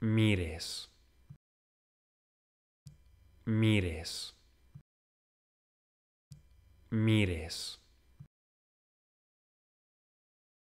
mires, mires, mires.